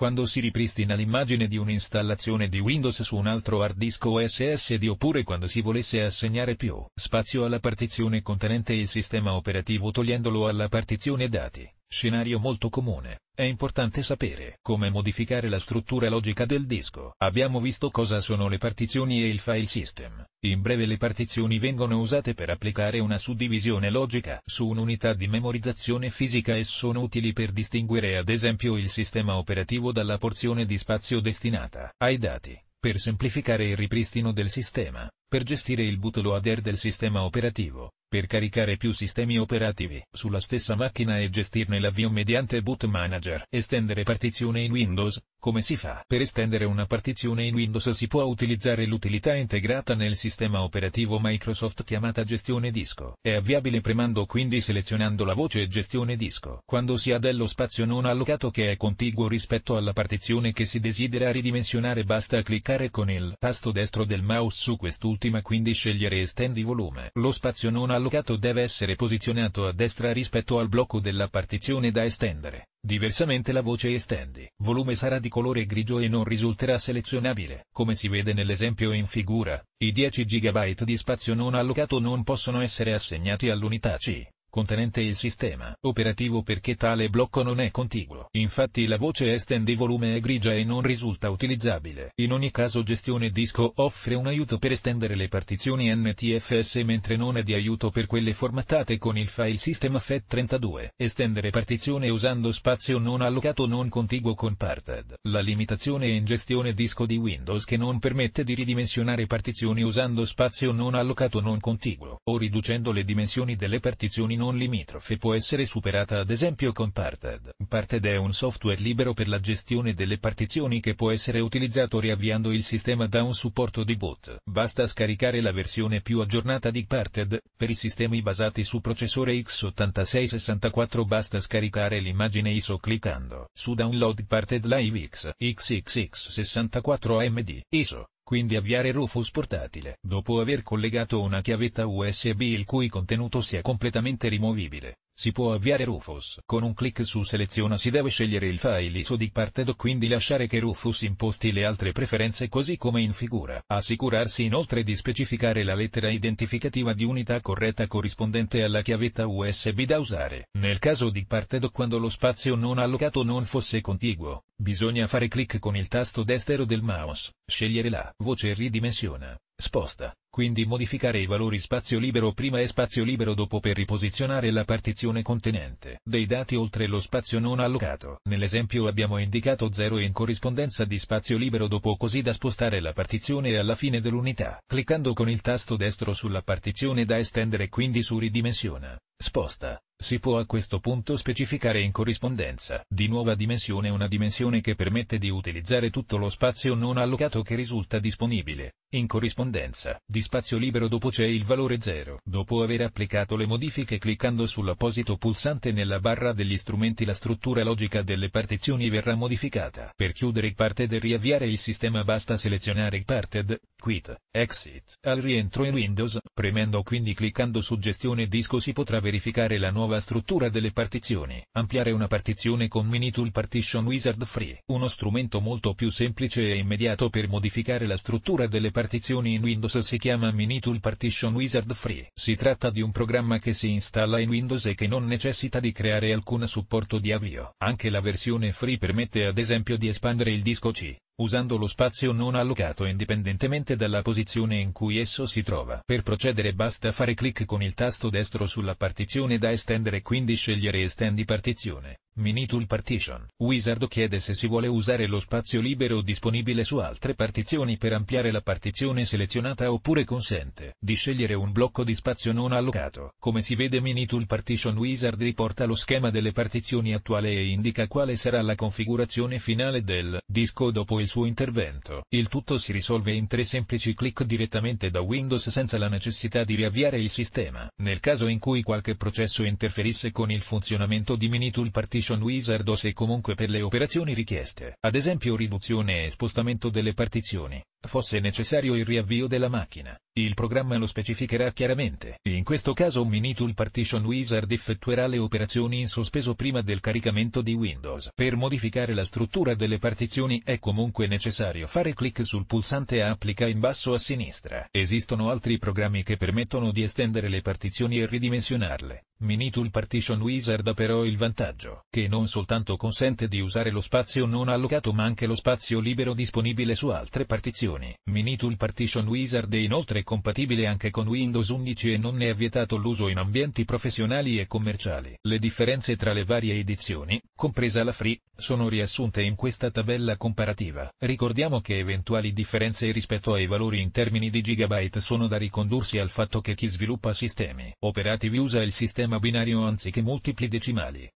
quando si ripristina l'immagine di un'installazione di Windows su un altro hard disk SSD oppure quando si volesse assegnare più spazio alla partizione contenente il sistema operativo togliendolo alla partizione dati. Scenario molto comune, è importante sapere come modificare la struttura logica del disco. Abbiamo visto cosa sono le partizioni e il file system. In breve le partizioni vengono usate per applicare una suddivisione logica su un'unità di memorizzazione fisica e sono utili per distinguere ad esempio il sistema operativo dalla porzione di spazio destinata ai dati, per semplificare il ripristino del sistema per gestire il bootloader del sistema operativo, per caricare più sistemi operativi sulla stessa macchina e gestirne l'avvio mediante boot manager. Estendere partizione in Windows, come si fa? Per estendere una partizione in Windows si può utilizzare l'utilità integrata nel sistema operativo Microsoft chiamata gestione disco. È avviabile premando quindi selezionando la voce gestione disco. Quando si ha dello spazio non allocato che è contiguo rispetto alla partizione che si desidera ridimensionare basta cliccare con il tasto destro del mouse su quest'ultimo ultima quindi scegliere estendi volume. Lo spazio non allocato deve essere posizionato a destra rispetto al blocco della partizione da estendere. Diversamente la voce estendi volume sarà di colore grigio e non risulterà selezionabile. Come si vede nell'esempio in figura, i 10 GB di spazio non allocato non possono essere assegnati all'unità C contenente il sistema operativo perché tale blocco non è contiguo. Infatti la voce estend volume è grigia e non risulta utilizzabile. In ogni caso gestione disco offre un aiuto per estendere le partizioni NTFS mentre non è di aiuto per quelle formattate con il file system FAT32. Estendere partizione usando spazio non allocato non contiguo con parted. La limitazione è in gestione disco di Windows che non permette di ridimensionare partizioni usando spazio non allocato non contiguo o riducendo le dimensioni delle partizioni non limitrofe può essere superata ad esempio con Parted. Parted è un software libero per la gestione delle partizioni che può essere utilizzato riavviando il sistema da un supporto di boot. Basta scaricare la versione più aggiornata di Parted, per i sistemi basati su processore x86-64 basta scaricare l'immagine ISO cliccando su Download Parted Live X, xxx 64 AMD, ISO quindi avviare Rufus portatile. Dopo aver collegato una chiavetta USB il cui contenuto sia completamente rimovibile, si può avviare Rufus. Con un clic su seleziona si deve scegliere il file ISO di Parted quindi lasciare che Rufus imposti le altre preferenze così come in figura. Assicurarsi inoltre di specificare la lettera identificativa di unità corretta corrispondente alla chiavetta USB da usare. Nel caso di Parted quando lo spazio non allocato non fosse contiguo, bisogna fare clic con il tasto destro del mouse, scegliere la voce ridimensiona. Sposta, quindi modificare i valori spazio libero prima e spazio libero dopo per riposizionare la partizione contenente dei dati oltre lo spazio non allocato. Nell'esempio abbiamo indicato 0 in corrispondenza di spazio libero dopo così da spostare la partizione alla fine dell'unità. Cliccando con il tasto destro sulla partizione da estendere quindi su ridimensiona, sposta, si può a questo punto specificare in corrispondenza di nuova dimensione una dimensione che permette di utilizzare tutto lo spazio non allocato che risulta disponibile. In corrispondenza di spazio libero dopo c'è il valore 0. Dopo aver applicato le modifiche cliccando sull'apposito pulsante nella barra degli strumenti la struttura logica delle partizioni verrà modificata. Per chiudere il parted e riavviare il sistema basta selezionare il parted, quit, exit. Al rientro in Windows, premendo quindi cliccando su gestione disco si potrà verificare la nuova nuova struttura delle partizioni. Ampliare una partizione con Minitool Partition Wizard Free, uno strumento molto più semplice e immediato per modificare la struttura delle partizioni in Windows si chiama Minitool Partition Wizard Free. Si tratta di un programma che si installa in Windows e che non necessita di creare alcun supporto di avvio. Anche la versione free permette ad esempio di espandere il disco C, usando lo spazio non allocato indipendentemente dalla posizione in cui esso si trova. Per procedere basta fare clic con il tasto destro sulla partizione da estendere quindi scegliere Estendi partizione. Mini Tool Partition. Wizard chiede se si vuole usare lo spazio libero disponibile su altre partizioni per ampliare la partizione selezionata oppure consente di scegliere un blocco di spazio non allocato. Come si vede Mini Tool Partition Wizard riporta lo schema delle partizioni attuale e indica quale sarà la configurazione finale del disco dopo il suo intervento. Il tutto si risolve in tre semplici clic direttamente da Windows senza la necessità di riavviare il sistema. Nel caso in cui qualche processo interferisse con il funzionamento di Mini Tool Partition Solution Wizard o se comunque per le operazioni richieste, ad esempio riduzione e spostamento delle partizioni. Fosse necessario il riavvio della macchina, il programma lo specificherà chiaramente. In questo caso Minitool Partition Wizard effettuerà le operazioni in sospeso prima del caricamento di Windows. Per modificare la struttura delle partizioni è comunque necessario fare clic sul pulsante Applica in basso a sinistra. Esistono altri programmi che permettono di estendere le partizioni e ridimensionarle. Minitool Partition Wizard ha però il vantaggio che non soltanto consente di usare lo spazio non allocato ma anche lo spazio libero disponibile su altre partizioni applicazioni. Minitul Partition Wizard è inoltre compatibile anche con Windows 11 e non ne è vietato l'uso in ambienti professionali e commerciali. Le differenze tra le varie edizioni, compresa la free, sono riassunte in questa tabella comparativa. Ricordiamo che eventuali differenze rispetto ai valori in termini di gigabyte sono da ricondursi al fatto che chi sviluppa sistemi operativi usa il sistema binario anziché multipli decimali.